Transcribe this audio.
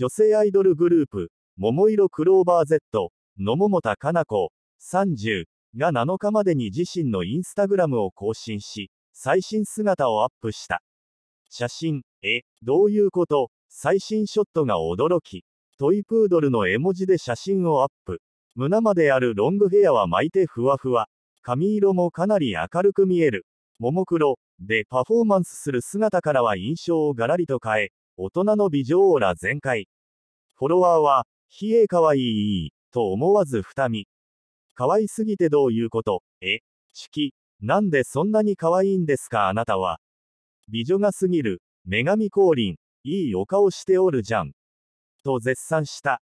女性アイドルグループ、桃色クローバー Z、野桃田かな子、30が7日までに自身のインスタグラムを更新し、最新姿をアップした。写真、え、どういうこと最新ショットが驚き。トイプードルの絵文字で写真をアップ。胸まであるロングヘアは巻いてふわふわ。髪色もかなり明るく見える。ももクロでパフォーマンスする姿からは印象をガラリと変え、大人の美女オーラ全開。フォロワーは、ひえかわいい、と思わず二見。可愛すぎてどういうことえ、チきなんでそんなに可愛いんですかあなたは。美女が過ぎる、女神降臨、いいお顔しておるじゃん。と絶賛した。